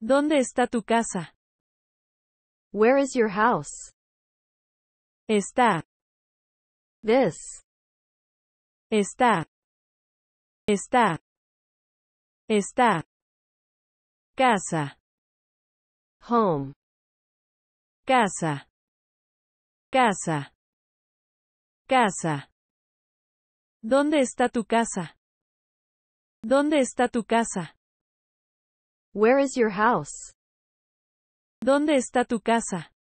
¿Dónde está tu casa? Where is your house? Está. This. Está. Está. Está. Casa. Home. Casa. Casa. Casa. ¿Dónde está tu casa? ¿Dónde está tu casa? Where is your house? ¿Dónde está tu casa?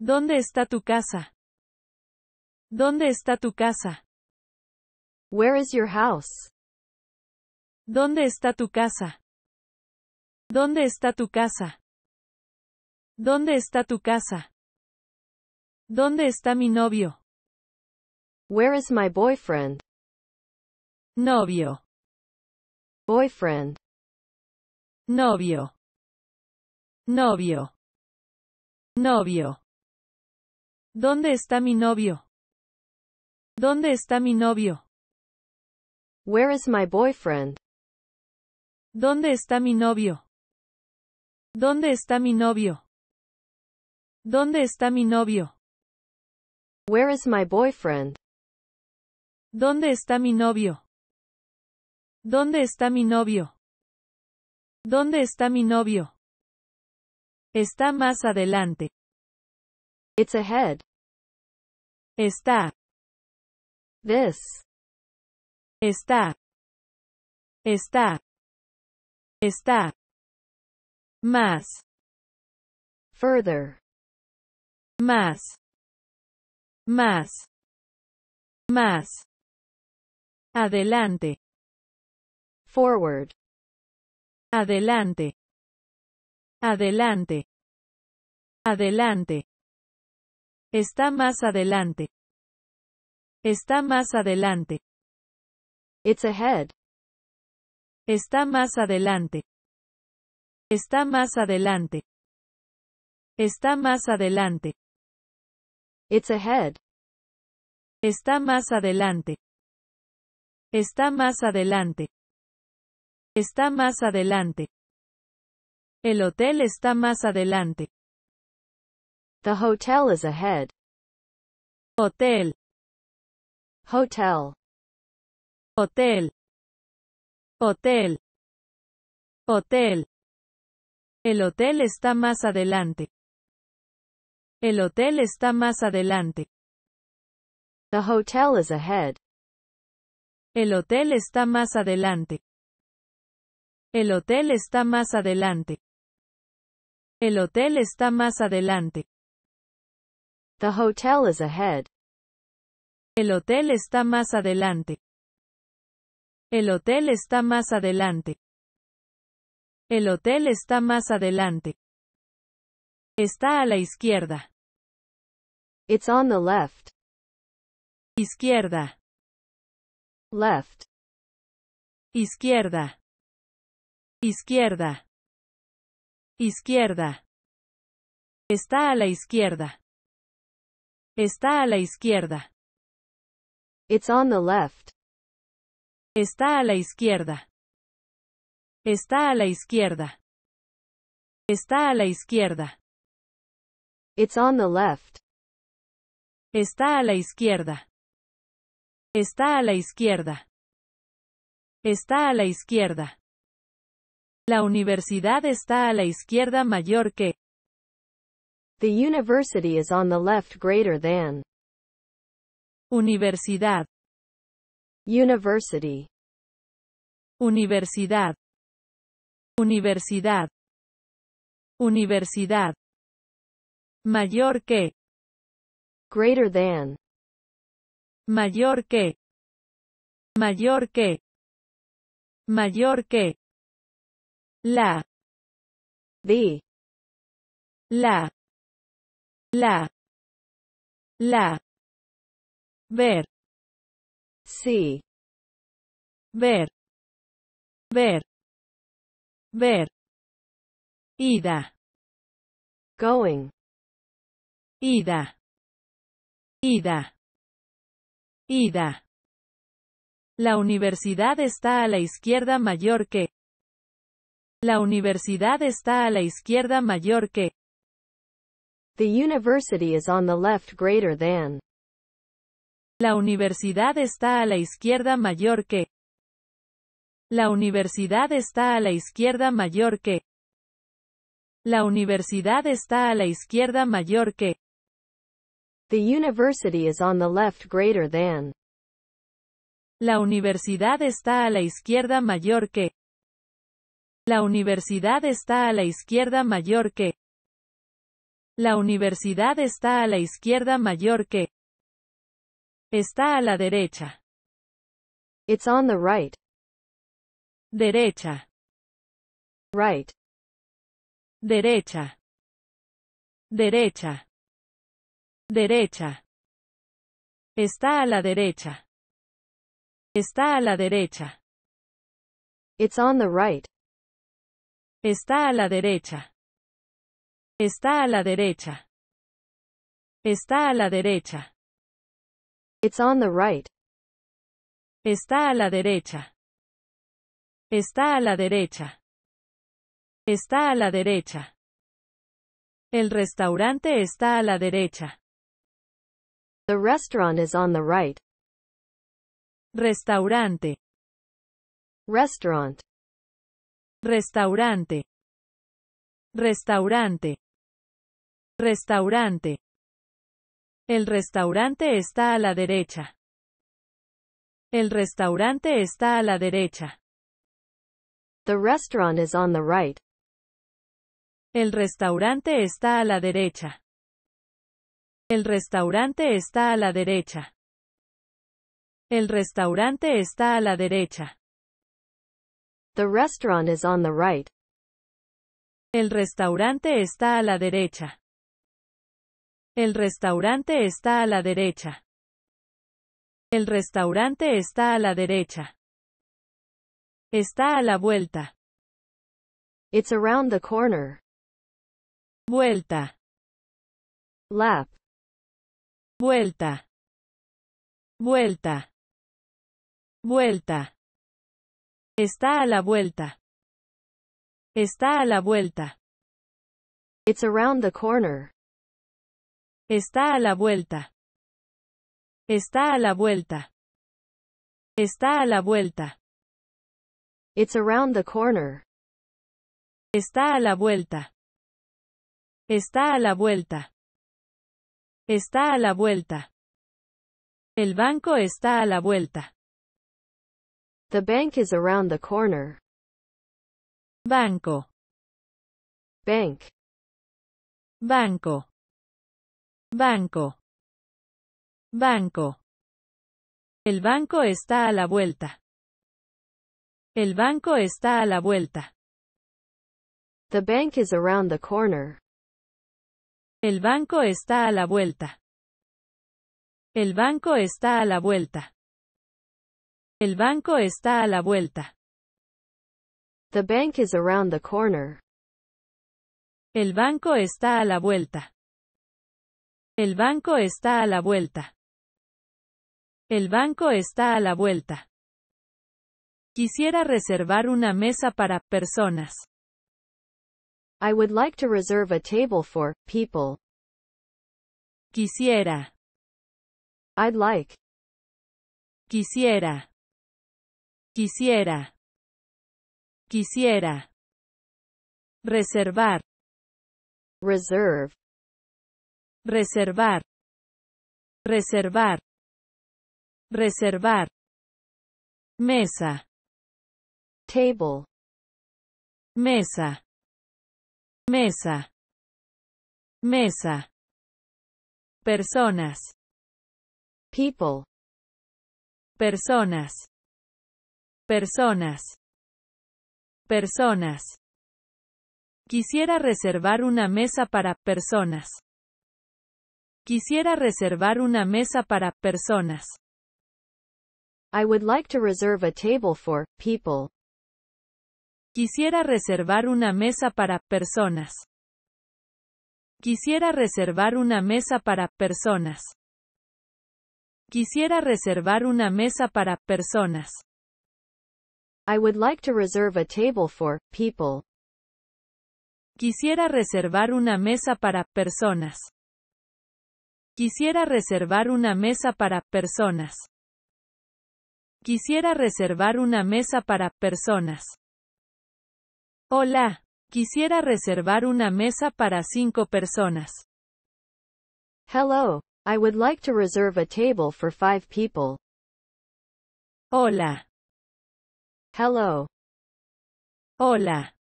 ¿Dónde está tu casa? ¿Dónde está tu casa? Where is your house? ¿Dónde está tu casa? ¿Dónde está tu casa? ¿Dónde está tu casa? ¿Dónde está mi novio? Where is my boyfriend? Novio. Boyfriend. novio, novio, novio. ¿Dónde está mi novio? ¿Dónde está mi novio? Where is my boyfriend? ¿Dónde está mi novio? ¿Dónde está mi novio? ¿Dónde está mi novio? Where is my boyfriend? ¿Dónde está mi novio? ¿Dónde está mi novio? ¿Dónde está mi novio? Está más adelante. It's ahead. Está. This. Está. Está. Está. Más. Further. Más. Más. Más. Adelante. Forward. Adelante. Adelante. Adelante. Está más adelante. Está más adelante. It's ahead. Está más adelante. Está más adelante. Está más adelante. It's ahead. Está más adelante. Está más adelante. Está más adelante. El hotel está más adelante. The hotel is ahead. Hotel. Hotel. Hotel. Hotel. Hotel. El hotel está más adelante. El hotel está más adelante. The hotel is ahead. El hotel está más adelante. El hotel está más adelante. El hotel está más adelante. The hotel is ahead. El hotel está más adelante. El hotel está más adelante. El hotel está más adelante. Está a la izquierda. It's on the left. Izquierda. Left. Izquierda. Izquierda. Izquierda. Está a la izquierda. Está a la izquierda. It's on the left. Está a la izquierda. Está a la izquierda. Está a la izquierda. It's on the left. Está a la izquierda. Está a la izquierda. Está a la izquierda. La universidad está a la izquierda mayor que. The university is on the left greater than. Universidad. University. Universidad. Universidad. Universidad. Mayor que. Greater than. Mayor que. Mayor que. Mayor que la de la la la ver sí ver ver ver ida going ida ida ida la universidad está a la izquierda mayor que la universidad está a la izquierda mayor que. The university is on the left greater than. La universidad está a la izquierda mayor que. La universidad está a la izquierda mayor que. La universidad está a la izquierda mayor que. The university is on the left greater than. La universidad está a la izquierda mayor que. La universidad está a la izquierda mayor que. La universidad está a la izquierda mayor que. Está a la derecha. It's on the right. Derecha. Right. Derecha. Derecha. Derecha. Está a la derecha. Está a la derecha. It's on the right. Está a la derecha. Está a la derecha. Está a la derecha. It's on the right. Está a la derecha. Está a la derecha. Está a la derecha. El restaurante está a la derecha. The restaurant is on the right. Restaurante. Restaurant restaurante, restaurante, restaurante. El restaurante está a la derecha. El restaurante está a la derecha. The restaurant is on the right. El restaurante está a la derecha. El restaurante está a la derecha. El restaurante está a la derecha. The restaurant is on the right. El restaurante está a la derecha. El restaurante está a la derecha. El restaurante está a la derecha. Está a la vuelta. It's around the corner. Vuelta. Lap. Vuelta. Vuelta. Vuelta. Está a la vuelta. Está a la vuelta. It's around the corner. Está a la vuelta. Está a la vuelta. Está a la vuelta. It's around the corner. Está a la vuelta. Está a la vuelta. Está a la vuelta. El banco está a la vuelta. The bank is around the corner. Banco. Bank. Banco. Banco. Banco. El banco está a la vuelta. El banco está a la vuelta. The bank is around the corner. El banco está a la vuelta. El banco está a la vuelta. El banco está a la vuelta. The bank is around the corner. El banco está a la vuelta. El banco está a la vuelta. El banco está a la vuelta. Quisiera reservar una mesa para personas. I would like to reserve a table for people. Quisiera. I'd like. Quisiera. Quisiera. Quisiera. Reservar. Reserve. Reservar. Reservar. Reservar. Mesa. Table. Mesa. Mesa. Mesa. Personas. People. Personas. Personas. Personas. Quisiera reservar una mesa para personas. Quisiera reservar una mesa para personas. I would like to reserve a table for people. Quisiera reservar una mesa para personas. Quisiera reservar una mesa para personas. Quisiera reservar una mesa para personas. I would like to reserve a table for people. Quisiera reservar una mesa para personas. Quisiera reservar una mesa para personas. Quisiera reservar una mesa para personas. Hola, quisiera reservar una mesa para cinco personas. Hello, I would like to reserve a table for five people. Hola, Hello. Hola.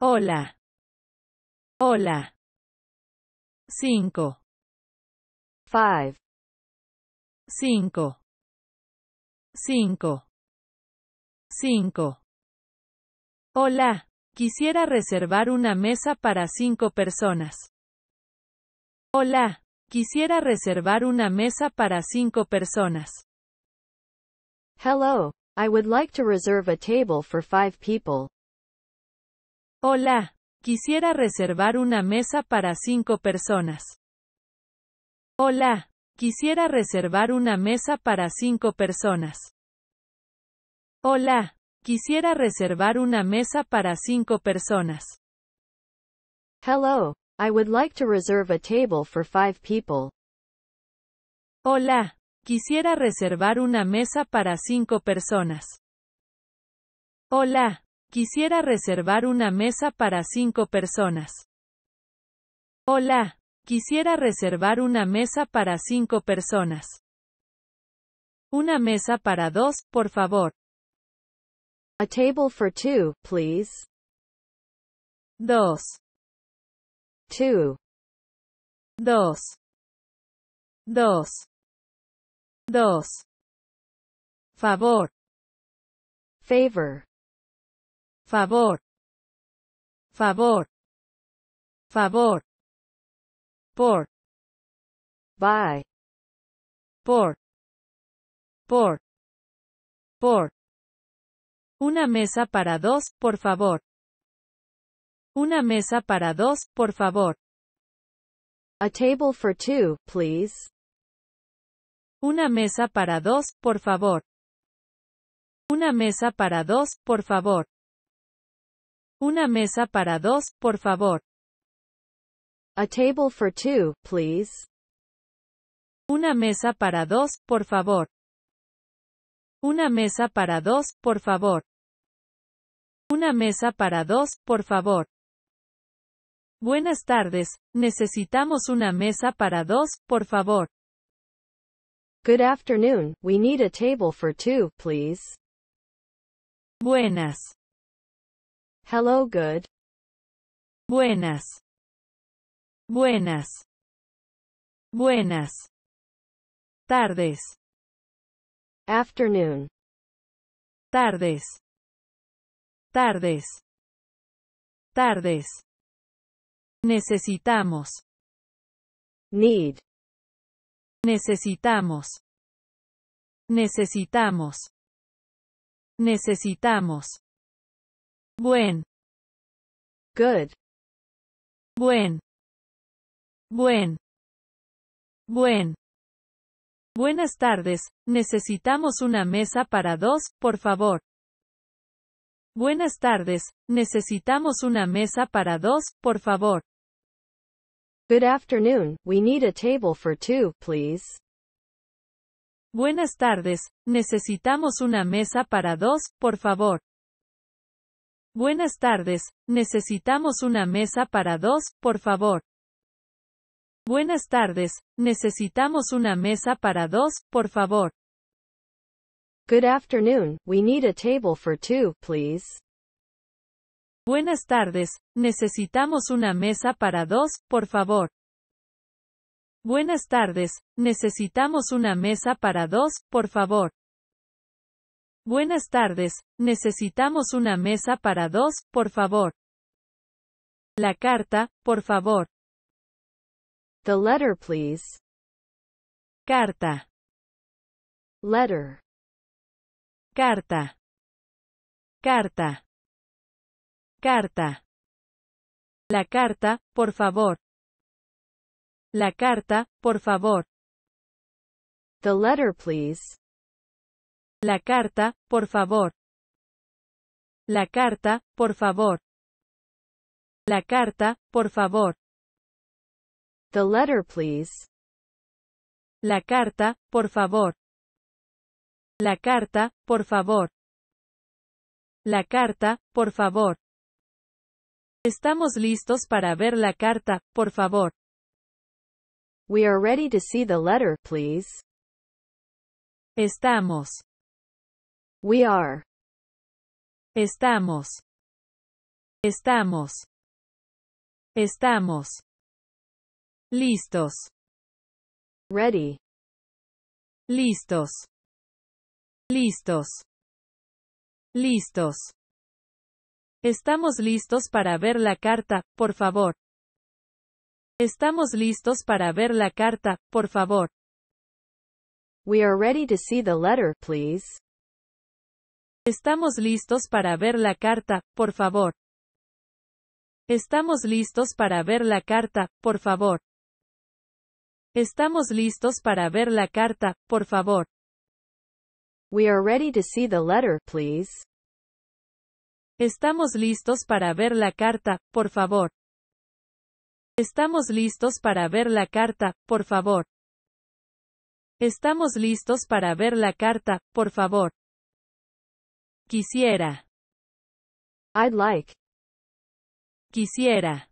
Hola. Hola. Cinco. Cinco. cinco, cinco, Hola, quisiera reservar una mesa para cinco personas. Hola, quisiera reservar una mesa para cinco personas. Hello. I would like to reserve a table for five people. Hola, quisiera reservar una mesa para cinco personas. Hola, quisiera reservar una mesa para cinco personas. Hola, quisiera reservar una mesa para cinco personas. Hello, I would like to reserve a table for five people. Hola, Quisiera reservar una mesa para cinco personas. Hola. Quisiera reservar una mesa para cinco personas. Hola. Quisiera reservar una mesa para cinco personas. Una mesa para dos, por favor. A table for two, please. Dos. Two. Dos. Dos. 2. Favor. Favor. Favor. Favor. Favor. Por. Bye. Por. Por. Por. Una mesa para dos, por favor. Una mesa para dos, por favor. A table for two, please. Una mesa para dos, por favor. Una mesa para dos, por favor. Una mesa para dos, por favor. A table for two, please. Una mesa para dos, por favor. Una mesa para dos, por favor. Una mesa para dos, por favor. Buenas tardes, necesitamos una mesa para dos, por favor. Good afternoon, we need a table for two, please. Buenas. Hello good. Buenas. Buenas. Buenas. Tardes. Afternoon. Tardes. Tardes. Tardes. Necesitamos. Need. Necesitamos. Necesitamos. Necesitamos. Buen. Good. Buen. Buen. Buen. Buenas tardes, necesitamos una mesa para dos, por favor. Buenas tardes, necesitamos una mesa para dos, por favor. Good afternoon, we need a table for two, please. Buenas tardes, necesitamos una mesa para dos, por favor. Buenas tardes, necesitamos una mesa para dos, por favor. Buenas tardes, necesitamos una mesa para dos, por favor. Good afternoon, we need a table for two, please. Buenas tardes, necesitamos una mesa para dos, por favor. Buenas tardes, necesitamos una mesa para dos, por favor. Buenas tardes, necesitamos una mesa para dos, por favor. La carta, por favor. The letter, please. Carta. Letter. Carta. Carta. Carta. La carta, por favor. La carta, por favor. The letter, please. La carta, por favor. La carta, por favor. La carta, por favor. The letter, please. La carta, por favor. La carta, por favor. La carta, por favor. Estamos listos para ver la carta, por favor. We are ready to see the letter, please. Estamos. We are. Estamos. Estamos. Estamos. Listos. Ready. Listos. Listos. Listos. Estamos listos para ver la carta, por favor. Estamos listos para ver la carta, por favor. We are ready to see the letter, please. Estamos listos para ver la carta, por favor. Estamos listos para ver la carta, por favor. Estamos listos para ver la carta, por favor. We are ready to see the letter, please. Estamos listos para ver la carta, por favor. Estamos listos para ver la carta, por favor. Estamos listos para ver la carta, por favor. Quisiera. I'd like. Quisiera.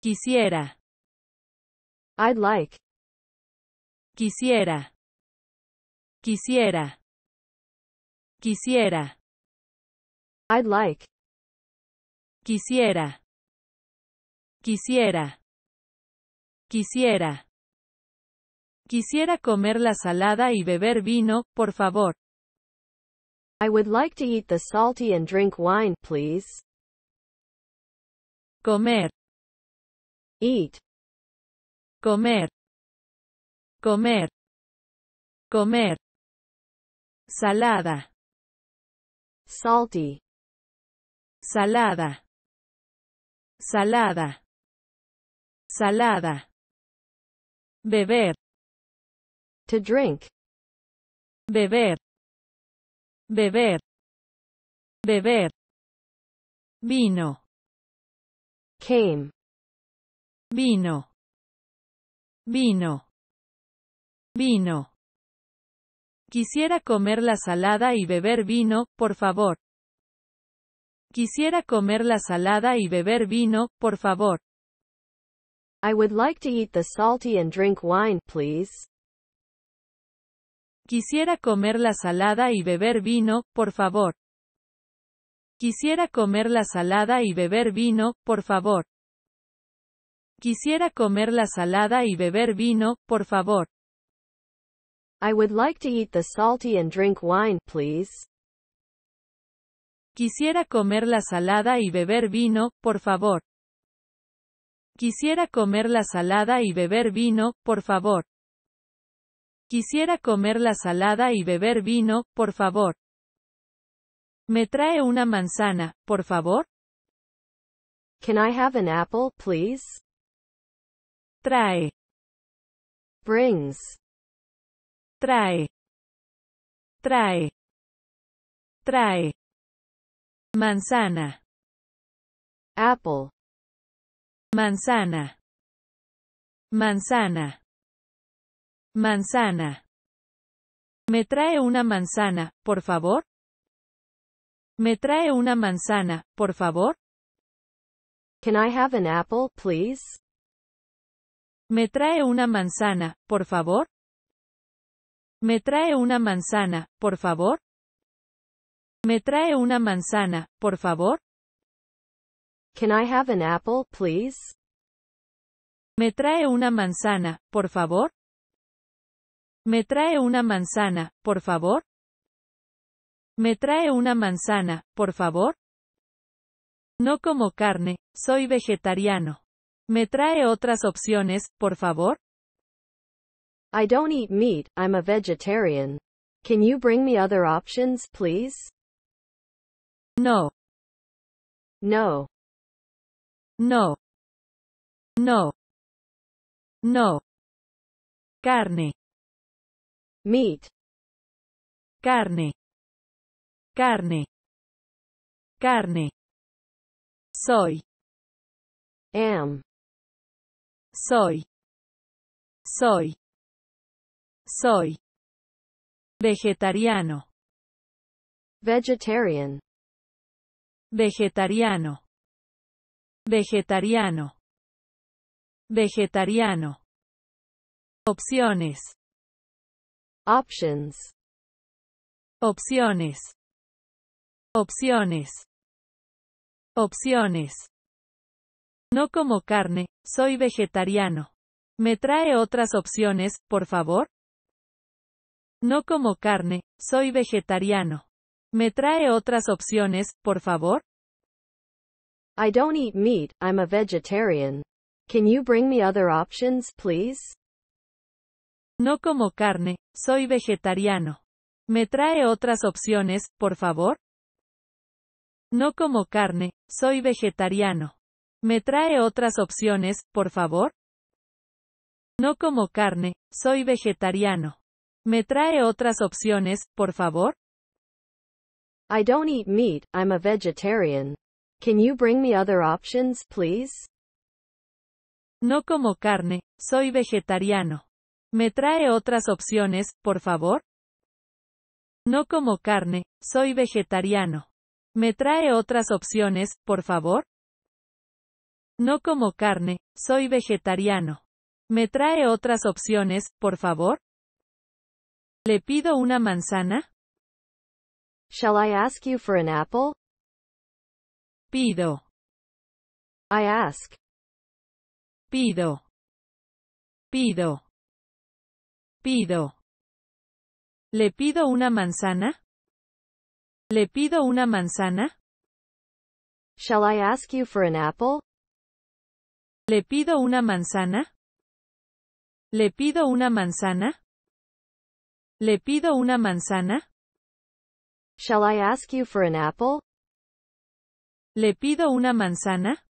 Quisiera. I'd like. Quisiera. Quisiera. Quisiera. I'd like. Quisiera. Quisiera. Quisiera. Quisiera comer la salada y beber vino, por favor. I would like to eat the salty and drink wine, please. Comer. Eat. Comer. Comer. Comer. Salada. Salty. salada, salada, salada. Beber. To drink. Beber. Beber. Beber. Vino. Came. Vino. Vino. Vino. Quisiera comer la salada y beber vino, por favor. Quisiera comer la salada y beber vino, por favor. I would like to eat the salty and drink wine, please. Quisiera comer la salada y beber vino, por favor. Quisiera comer la salada y beber vino, por favor. Quisiera comer la salada y beber vino, por favor. I would like to eat the salty and drink wine, please. Quisiera comer la salada y beber vino, por favor. Quisiera comer la salada y beber vino, por favor. Quisiera comer la salada y beber vino, por favor. ¿Me trae una manzana, por favor? Can I have an apple, please? Trae. Brings. Trae. Trae. Trae manzana apple manzana manzana manzana me trae una manzana por favor me trae una manzana por favor can i have an apple please me trae una manzana por favor me trae una manzana por favor ¿Me trae una manzana, por favor? Can I have an apple, please? ¿Me trae una manzana, por favor? ¿Me trae una manzana, por favor? ¿Me trae una manzana, por favor? No como carne, soy vegetariano. ¿Me trae otras opciones, por favor? I don't eat meat, I'm a vegetarian. Can you bring me other options, please? No. No. No. No. No. Carne. Meat. Carne. Carne. Carne. Soy. Am. Soy. Soy. Soy. Vegetariano. Vegetarian vegetariano, vegetariano, vegetariano. Opciones. Options. Opciones. Opciones. Opciones. No como carne, soy vegetariano. ¿Me trae otras opciones, por favor? No como carne, soy vegetariano. ¿Me trae otras opciones, por favor? I don't eat meat, I'm a vegetarian. Can you bring me other options, please? No como carne, soy vegetariano. ¿Me trae otras opciones, por favor? No como carne, soy vegetariano. ¿Me trae otras opciones, por favor? No como carne, soy vegetariano. ¿Me trae otras opciones, por favor? I don't eat meat, I'm a vegetarian. Can you bring me other options, please? No como carne, soy vegetariano. ¿Me trae otras opciones, por favor? No como carne, soy vegetariano. ¿Me trae otras opciones, por favor? No como carne, soy vegetariano. ¿Me trae otras opciones, por favor? ¿Le pido una manzana? Shall I ask you for an apple? Pido. I ask. Pido. Pido. Pido. ¿Le pido una manzana? ¿Le pido una manzana? Shall I ask you for an apple? ¿Le pido una manzana? ¿Le pido una manzana? ¿Le pido una manzana? Shall I ask you for an apple? ¿Le pido una manzana?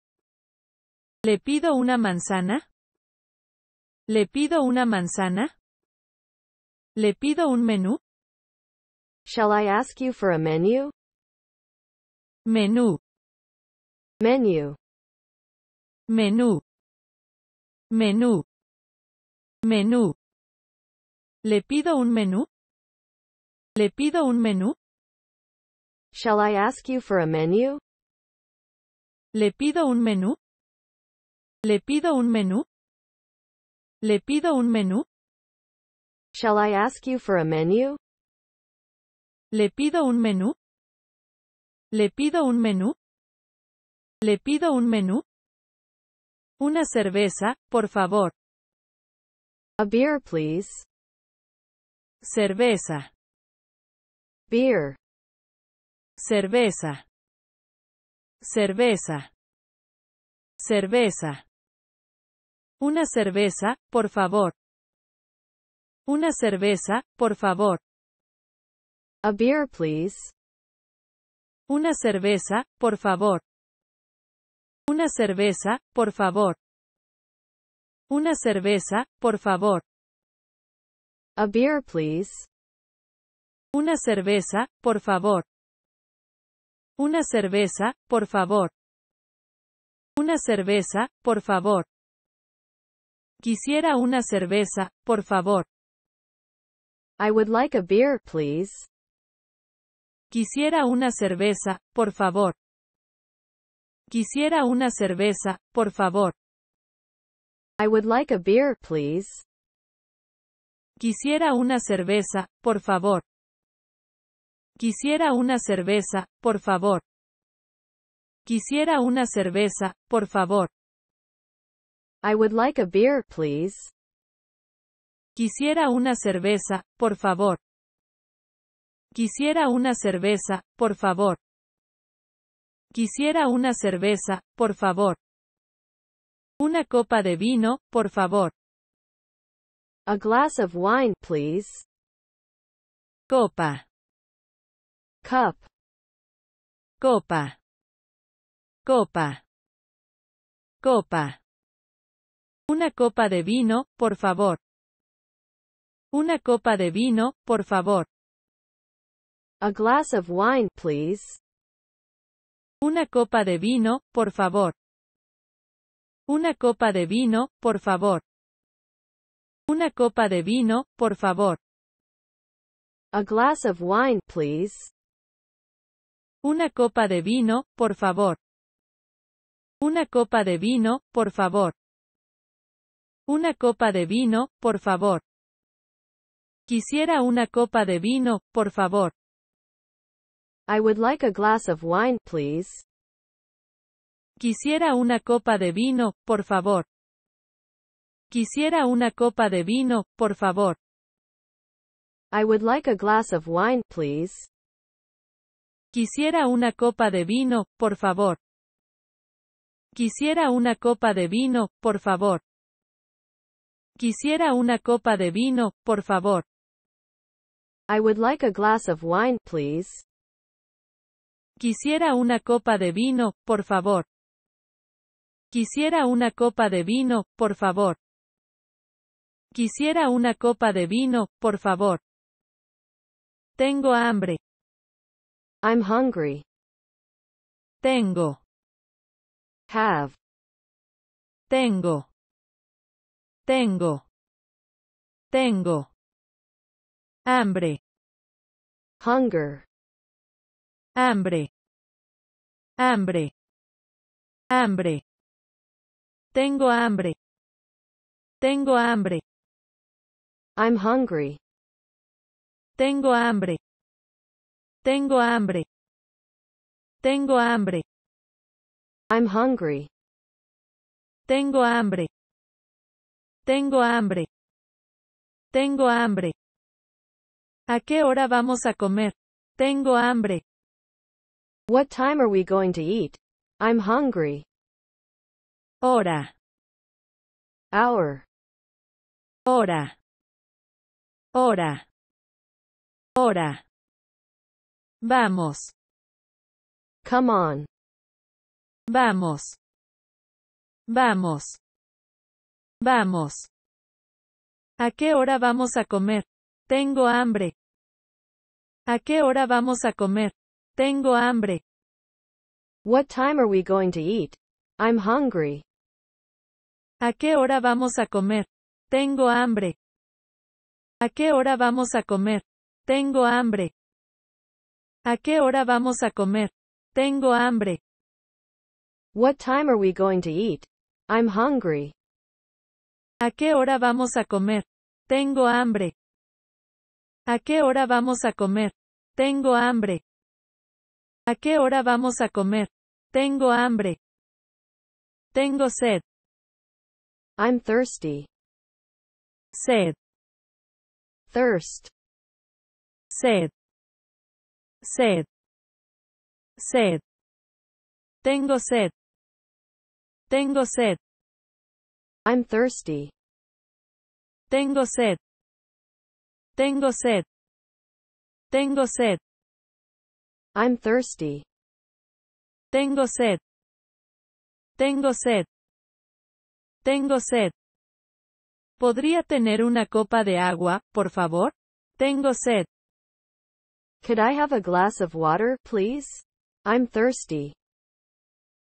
¿Le pido una manzana? ¿Le pido una manzana? ¿Le pido un menú? Shall I ask you for a menu? Menú. Menu. Menú. Menú. Menú. ¿Le pido un menú? ¿Le pido un menú? Shall I ask you for a menu? ¿Le pido un menú? ¿Le pido un menú? ¿Le pido un menú? Shall I ask you for a menu? ¿Le pido un menú? ¿Le pido un menú? ¿Le pido un menú? Una cerveza, por favor. A beer, please. Cerveza. Beer cerveza, cerveza, cerveza. Una cerveza, por favor. Una cerveza, por favor. A beer, please. Una cerveza, por favor. Una cerveza, por favor. Una cerveza, por favor. A beer, please. Una cerveza, por favor. Una cerveza, por favor. Una cerveza, por favor. Quisiera una cerveza, por favor. I would like a beer, please. Quisiera una cerveza, por favor. Quisiera una cerveza, por favor. I would like a beer, please. Quisiera una cerveza, por favor. Quisiera una cerveza, por favor. Quisiera una cerveza, por favor. I would like a beer, please. Quisiera una cerveza, por favor. Quisiera una cerveza, por favor. Quisiera una cerveza, por favor. Una copa de vino, por favor. A glass of wine, please. Copa cup copa copa copa una copa de vino, por favor. Una copa de vino, por favor. A glass of wine, please. Una copa de vino, por favor. Una copa de vino, por favor. Una copa de vino, por favor. A glass of wine, please. Una copa de vino, por favor. Una copa de vino, por favor. Una copa de vino, por favor. Quisiera una copa de vino, por favor. I would like a glass of wine, please. Quisiera una copa de vino, por favor. Quisiera una copa de vino, por favor. I would like a glass of wine, please. Quisiera una copa de vino, por favor. Quisiera una copa de vino, por favor. Quisiera una copa de vino, por favor. I would like a glass of wine, please. Quisiera una copa de vino, por favor. Quisiera una copa de vino, por favor. Quisiera una copa de vino, por favor. Tengo hambre. I'm hungry. Tengo. Have. Tengo. Tengo. Tengo. Hambre. Hunger. Hambre. Hambre. Hambre. Tengo hambre. Tengo hambre. I'm hungry. Tengo hambre. Tengo hambre. Tengo hambre. I'm hungry. Tengo hambre. Tengo hambre. Tengo hambre. ¿A qué hora vamos a comer? Tengo hambre. What time are we going to eat? I'm hungry. Hora. Hour. Hora. Hora. Hora. Vamos. Come on. Vamos. Vamos. Vamos. ¿A qué hora vamos a comer? Tengo hambre. ¿A qué hora vamos a comer? Tengo hambre. What time are we going to eat? I'm hungry. ¿A qué hora vamos a comer? Tengo hambre. ¿A qué hora vamos a comer? Tengo hambre. ¿A qué hora vamos a comer? Tengo hambre. What time are we going to eat? I'm hungry. ¿A qué hora vamos a comer? Tengo hambre. ¿A qué hora vamos a comer? Tengo hambre. ¿A qué hora vamos a comer? Tengo hambre. Tengo sed. I'm thirsty. Sed. Thirst. Sed sed, sed, tengo sed, tengo sed, I'm thirsty, tengo sed, tengo sed, tengo sed, I'm thirsty, tengo sed, tengo sed, tengo sed. ¿Podría tener una copa de agua, por favor? Tengo sed. Could I have a glass of water, please? I'm thirsty.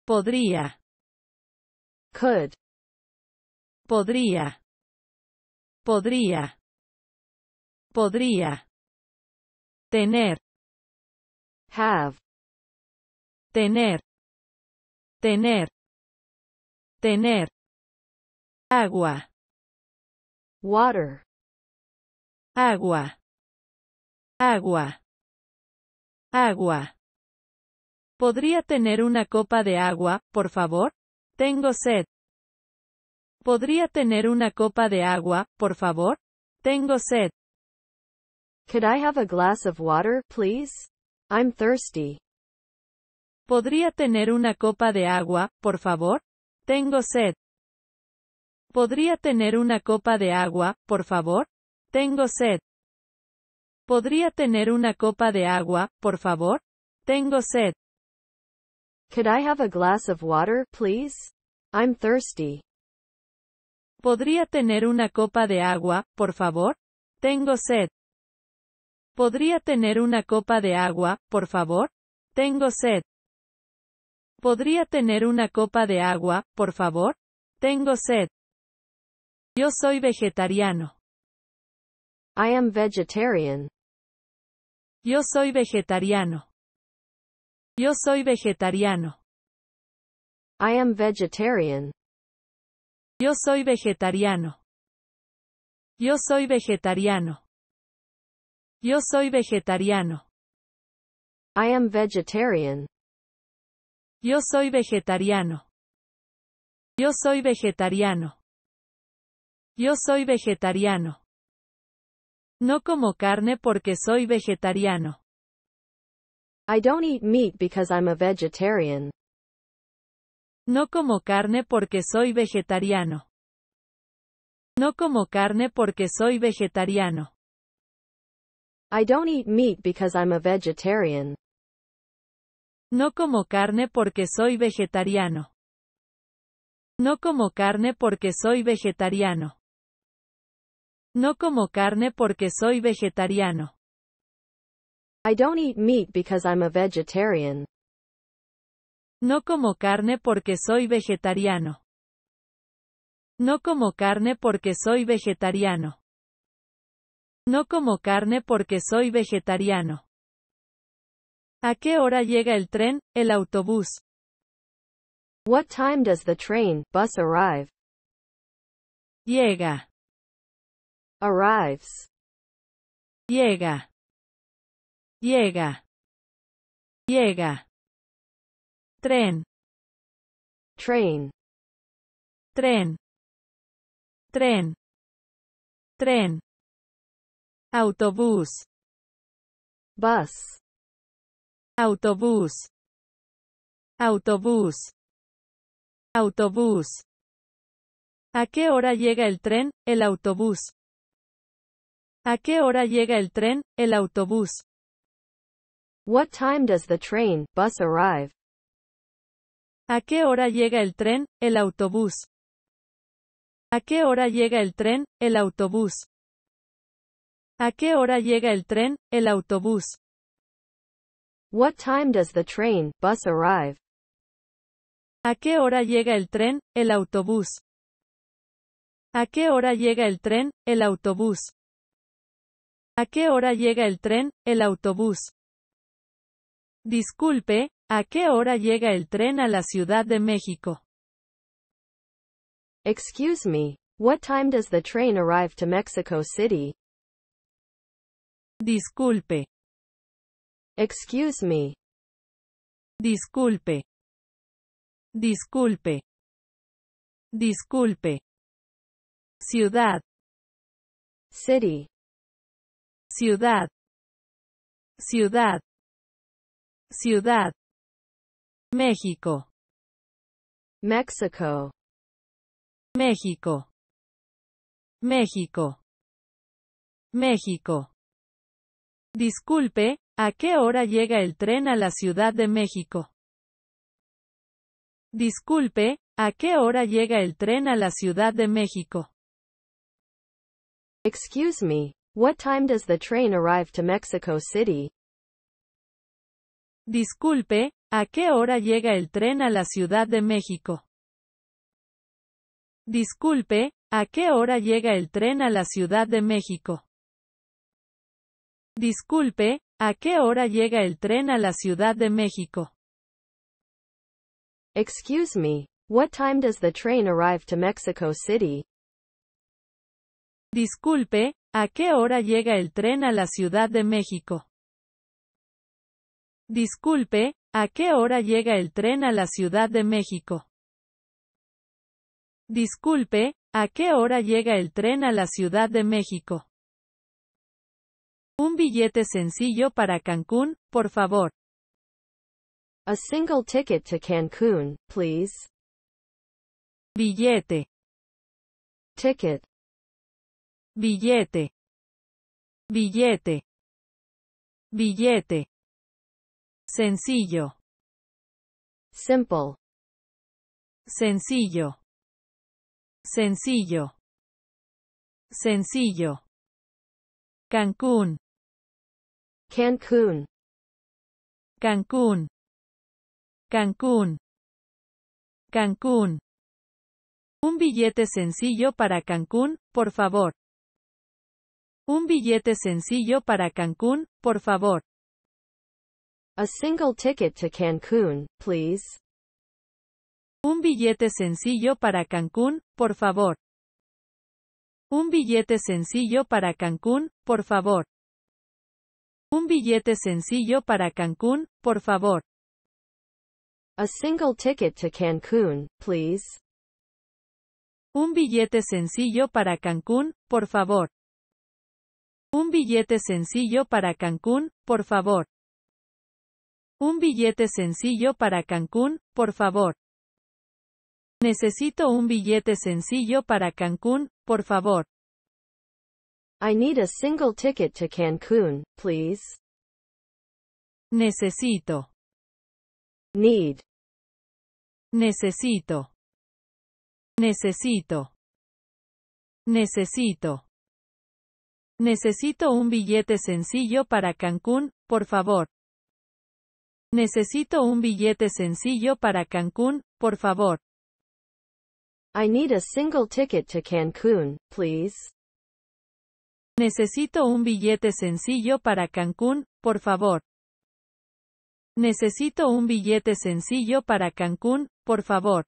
Podría. Could. Podría. Podría. Podría. Tener. Have. Tener. Tener. Tener. Agua. Water. Agua. Agua. Agua. ¿Podría tener una copa de agua, por favor? Tengo sed. ¿Podría tener una copa de agua, por favor? Tengo sed. Could I have a glass of water, please? I'm thirsty. ¿Podría tener una copa de agua, por favor? Tengo sed. ¿Podría tener una copa de agua, por favor? Tengo sed. ¿Podría tener una copa de agua, por favor? Tengo sed. Could I have a glass of water, please? I'm thirsty. ¿Podría tener una copa de agua, por favor? Tengo sed. ¿Podría tener una copa de agua, por favor? Tengo sed. ¿Podría tener una copa de agua, por favor? Tengo sed. Yo soy vegetariano. I am vegetarian. Yo soy vegetariano. Yo soy vegetariano. I am vegetarian. Yo soy vegetariano. Yo soy vegetariano. Yo soy vegetariano. I am vegetarian. Yo soy vegetariano. Yo soy vegetariano. Yo soy vegetariano. No como carne porque soy vegetariano. I don't eat meat because I'm a vegetarian. No como carne porque soy vegetariano. No como carne porque soy vegetariano. I don't eat meat because I'm a vegetarian. No como carne porque soy vegetariano. No como carne porque soy vegetariano. No como carne porque soy vegetariano. I don't eat meat because I'm a vegetarian. No como carne porque soy vegetariano. No como carne porque soy vegetariano. No como carne porque soy vegetariano. ¿A qué hora llega el tren, el autobús? What time does the train, bus arrive? Llega arrives llega llega llega tren train tren tren tren autobús bus autobús autobús autobús ¿A qué hora llega el tren, el autobús? ¿A qué hora llega el tren, el autobús? What time does the train, bus arrive? ¿A qué hora llega el tren, el autobús? ¿A qué hora llega el tren, el autobús? ¿A qué hora llega el tren, el autobús? What time does the train, bus arrive? ¿A qué hora llega el tren, el autobús? ¿A qué hora llega el tren, el autobús? ¿A qué hora llega el tren, el autobús? Disculpe, ¿a qué hora llega el tren a la Ciudad de México? Excuse me, what time does the train arrive to Mexico City? Disculpe. Excuse me. Disculpe. Disculpe. Disculpe. Ciudad. City ciudad, ciudad, ciudad, México, México, México, México, México. Disculpe, ¿a qué hora llega el tren a la Ciudad de México? Disculpe, ¿a qué hora llega el tren a la Ciudad de México? Excuse me, What time does the train arrive to Mexico City? Disculpe, ¿a qué hora llega el tren a la Ciudad de México? Disculpe, ¿a qué hora llega el tren a la Ciudad de México? Disculpe, ¿a qué hora llega el tren a la Ciudad de México? Excuse me, what time does the train arrive to Mexico City? Disculpe, ¿A qué hora llega el tren a la Ciudad de México? Disculpe, ¿a qué hora llega el tren a la Ciudad de México? Disculpe, ¿a qué hora llega el tren a la Ciudad de México? Un billete sencillo para Cancún, por favor. A single ticket to Cancún, please. Billete. Ticket billete, billete, billete. Sencillo. Simple. Sencillo. Sencillo. Sencillo. Cancún. Cancún. Cancún. Cancún. Cancún. Un billete sencillo para Cancún, por favor. Un billete sencillo para Cancún, por favor. A single ticket to Cancún, please. Un billete sencillo para Cancún, por favor. Un billete sencillo para Cancún, por favor. Un billete sencillo para Cancún, por favor. A single ticket to Cancún, please. Un billete sencillo para Cancún, por favor. Un billete sencillo para Cancún, por favor. Un billete sencillo para Cancún, por favor. Necesito un billete sencillo para Cancún, por favor. I need a single ticket to Cancún, please. Necesito. Need. Necesito. Necesito. Necesito. Necesito un billete sencillo para Cancún, por favor. Necesito un billete sencillo para Cancún, por favor. I Necesito un billete sencillo para Cancún, por favor. Necesito un billete sencillo para Cancún, por favor.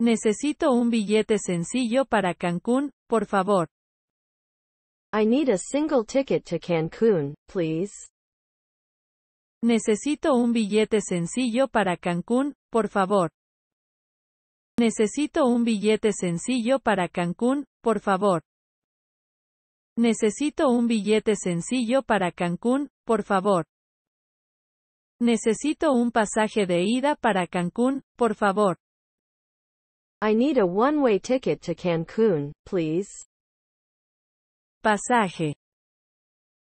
Necesito un billete sencillo para Cancún, por favor. I need a single ticket to Cancun, please. Necesito un billete sencillo para Cancún, por favor. Necesito un billete sencillo para Cancún, por favor. Necesito un billete sencillo para Cancún, por favor. Necesito un pasaje de ida para Cancún, por favor. I need a one-way ticket to Cancun, please. Pasaje.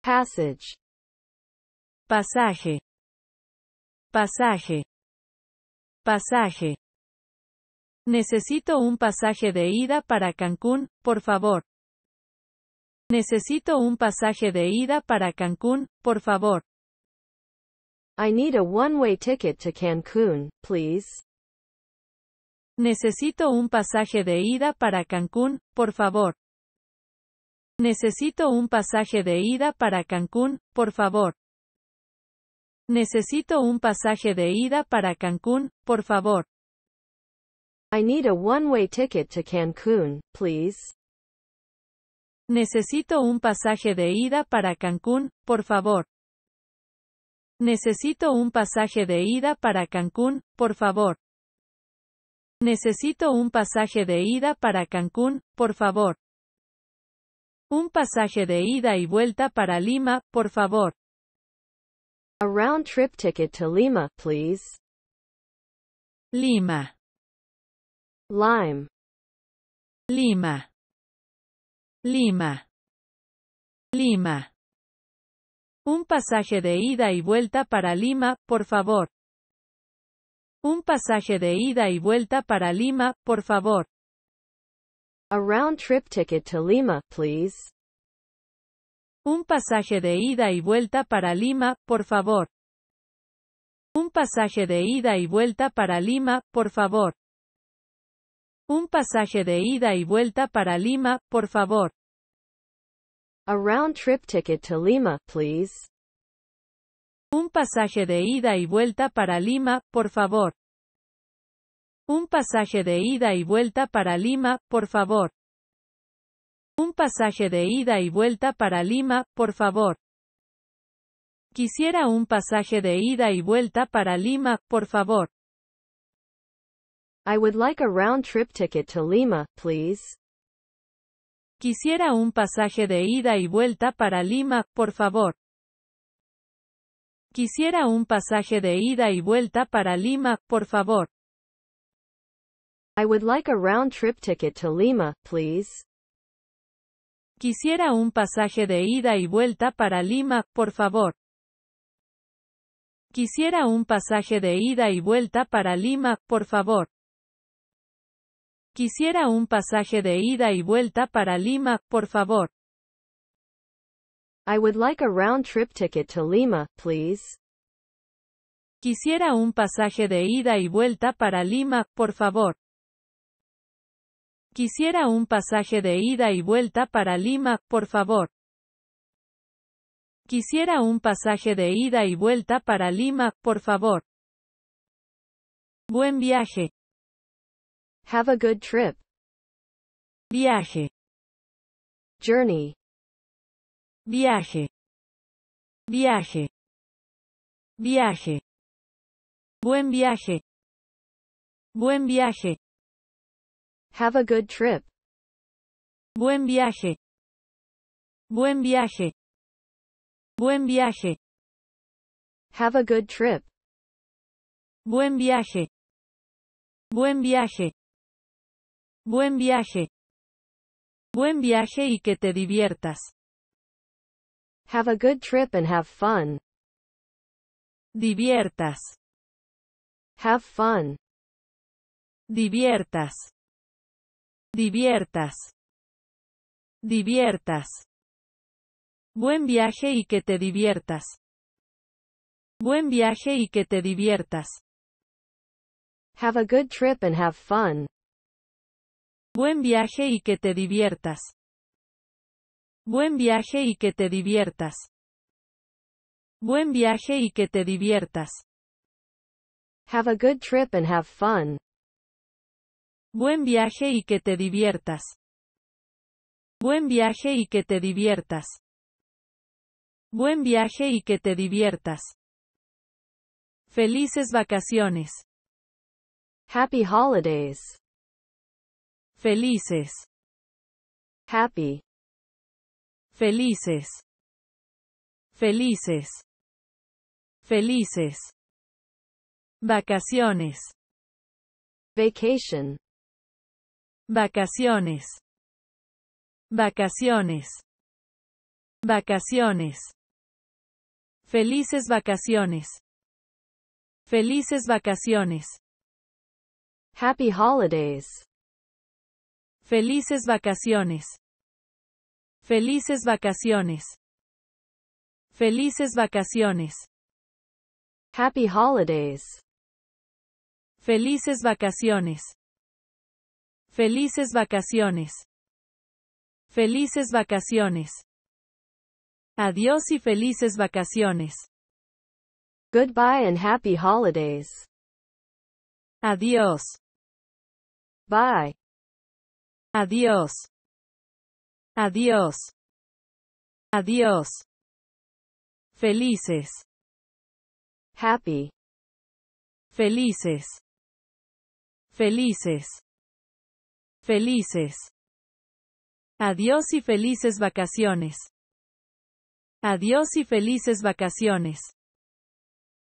Pasaje. Pasaje. Pasaje. Necesito un pasaje de ida para Cancún, por favor. Necesito un pasaje de ida para Cancún, por favor. I need a one-way ticket to Cancún, please. Necesito un pasaje de ida para Cancún, por favor. Necesito un pasaje de ida para Cancún, por favor. Necesito un pasaje de ida para Cancún, por favor. I Necesito un pasaje de ida para Cancún, por favor. Necesito un pasaje de ida para Cancún, por favor. Necesito un pasaje de ida para Cancún, por favor. Un pasaje de ida y vuelta para Lima, por favor. A round trip ticket to Lima, please. Lima. Lime. Lima. Lima. Lima. Un pasaje de ida y vuelta para Lima, por favor. Un pasaje de ida y vuelta para Lima, por favor. A round-trip ticket to Lima, please. Un pasaje de ida y vuelta para Lima, por favor. Un pasaje de ida y vuelta para Lima, por favor. Un pasaje de ida y vuelta para Lima, por favor. A round-trip ticket to Lima, please. Un pasaje de ida y vuelta para Lima, por favor. Un pasaje de ida y vuelta para Lima, por favor. Un pasaje de ida y vuelta para Lima, por favor. Quisiera un pasaje de ida y vuelta para Lima, por favor. I would like a round trip ticket to Lima, please. Quisiera un pasaje de ida y vuelta para Lima, por favor. Quisiera un pasaje de ida y vuelta para Lima, por favor. I would like a round-trip ticket to Lima, please. Quisiera un pasaje de ida y vuelta para Lima, por favor. Quisiera un pasaje de ida y vuelta para Lima, por favor. Quisiera un pasaje de ida y vuelta para Lima, por favor. I would like a round trip ticket to Lima, please. Quisiera un pasaje de ida y vuelta para Lima, por favor. Quisiera un pasaje de ida y vuelta para Lima, por favor. Quisiera un pasaje de ida y vuelta para Lima, por favor. Buen viaje. Have a good trip. Viaje. Journey. Viaje. Viaje. Viaje. Buen viaje. Buen viaje. Have a good trip. Buen viaje. Buen viaje. Buen viaje. Have a good trip. Buen viaje. Buen viaje. Buen viaje. Buen viaje y que te diviertas. Have a good trip and have fun. Diviertas. Have fun. Diviertas. Diviertas. Diviertas. Buen viaje y que te diviertas. Buen viaje y que te diviertas. Have a good trip and have fun. Buen viaje y que te diviertas. Buen viaje y que te diviertas. Buen viaje y que te diviertas. Have a good trip and have fun. Buen viaje y que te diviertas. Buen viaje y que te diviertas. Buen viaje y que te diviertas. Felices vacaciones. Happy holidays. Felices. Happy. Felices. Felices. Felices. Vacaciones. Vacation. Vacaciones. Vacaciones. Vacaciones. Felices vacaciones. Felices vacaciones. Happy holidays. Felices vacaciones. Felices vacaciones. Felices vacaciones. Happy holidays. Felices vacaciones. Felices vacaciones. Felices vacaciones. Adiós y felices vacaciones. Goodbye and happy holidays. Adiós. Bye. Adiós. Adiós. Adiós. Felices. Happy. Felices. Felices. Felices. Adiós y felices vacaciones. Adiós y felices vacaciones.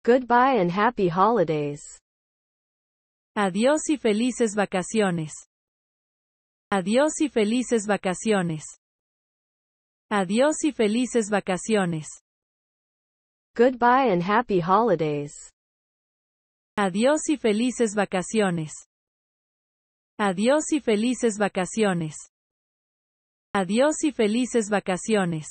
Goodbye and happy holidays. Adiós y felices vacaciones. Adiós y felices vacaciones. Adiós y felices vacaciones. Goodbye and happy holidays. Adiós y felices vacaciones. Adiós y felices vacaciones. Adiós y felices vacaciones.